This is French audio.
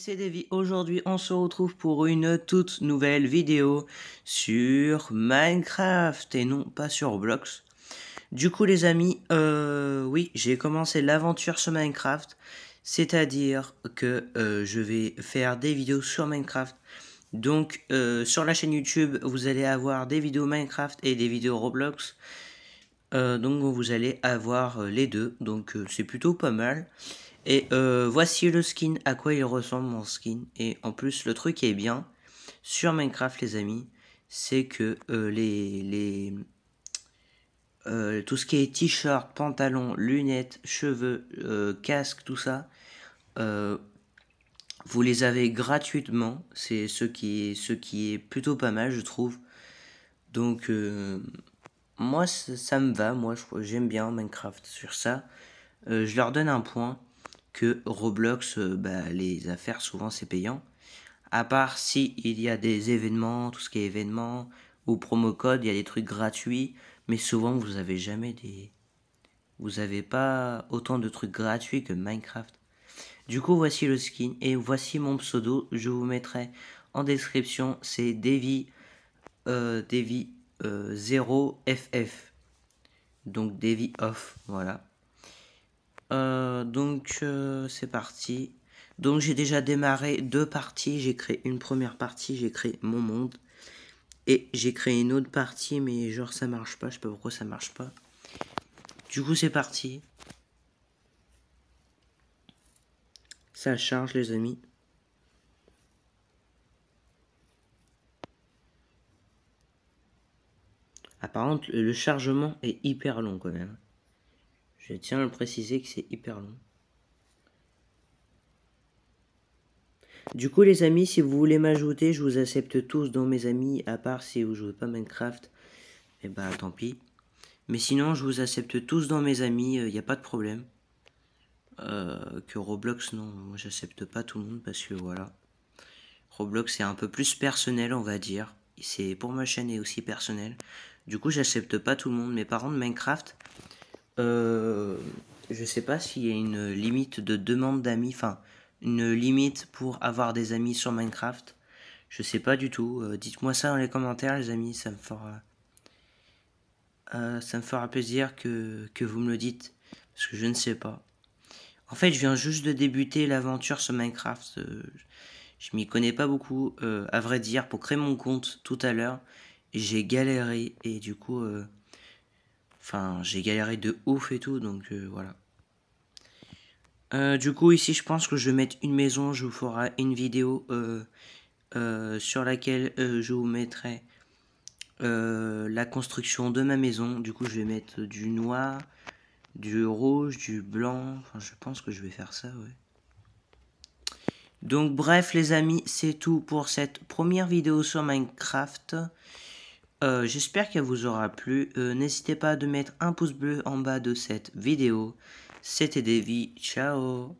c'est Davy. Aujourd'hui, on se retrouve pour une toute nouvelle vidéo sur Minecraft et non pas sur Roblox. Du coup, les amis, euh, oui, j'ai commencé l'aventure sur Minecraft. C'est-à-dire que euh, je vais faire des vidéos sur Minecraft. Donc, euh, sur la chaîne YouTube, vous allez avoir des vidéos Minecraft et des vidéos Roblox. donc, vous allez avoir les deux. Donc, c'est plutôt pas mal. Et euh, voici le skin, à quoi il ressemble mon skin. Et en plus, le truc qui est bien sur Minecraft, les amis, c'est que euh, les, les euh, tout ce qui est t-shirt, pantalon, lunettes, cheveux, casque, tout ça, vous les avez gratuitement. C'est ce qui, est, ce qui est plutôt pas mal, je trouve. Donc, moi, ça, ça me va. Moi, j'aime bien Minecraft sur ça. je leur donne un point. Roblox, euh, bah, les affaires, souvent c'est payant. À part si il y a des événements, tout ce qui est événements, ou promo code, il y a des trucs gratuits, mais souvent vous avez jamais des. Vous n'avez pas autant de trucs gratuits que Minecraft. Du coup, voici le skin et voici mon pseudo. Je vous mettrai en description. C'est Devi, euh, Devi euh, 0FF. Donc Devi Off, voilà. Euh, donc euh, c'est parti. Donc j'ai déjà démarré deux parties. J'ai créé une première partie, j'ai créé mon monde. Et j'ai créé une autre partie, mais genre ça marche pas, je sais pas pourquoi ça marche pas. Du coup c'est parti. Ça charge les amis. Apparemment, le chargement est hyper long quand même. Je tiens à le préciser que c'est hyper long. Du coup les amis, si vous voulez m'ajouter, je vous accepte tous dans mes amis, à part si vous jouez pas Minecraft, et eh bah ben, tant pis. Mais sinon, je vous accepte tous dans mes amis, il euh, n'y a pas de problème. Euh, que Roblox, non, moi j'accepte pas tout le monde parce que voilà. Roblox est un peu plus personnel, on va dire. C'est pour ma chaîne et aussi personnel. Du coup, j'accepte pas tout le monde. Mes parents de Minecraft, euh, je sais pas s'il y a une limite de demande d'amis, enfin une limite pour avoir des amis sur Minecraft. Je sais pas du tout. Euh, dites-moi ça dans les commentaires, les amis. Ça me fera, euh, ça me fera plaisir que, que vous me le dites parce que je ne sais pas. En fait, je viens juste de débuter l'aventure sur Minecraft. je m'y connais pas beaucoup, à vrai dire. Pour créer mon compte tout à l'heure, j'ai galéré et du coup. Enfin, j'ai galéré de ouf et tout, donc euh, voilà. Euh, du coup, ici, je pense que je vais mettre une maison. Je vous ferai une vidéo euh, sur laquelle je vous mettrai la construction de ma maison. Du coup, je vais mettre du noir, du rouge, du blanc. Enfin, je pense que je vais faire ça, Donc bref les amis, c'est tout pour cette première vidéo sur Minecraft. Euh, j'espère qu'elle vous aura plu. Euh, n'hésitez pas de mettre un pouce bleu en bas de cette vidéo. C'était Devi, Ciao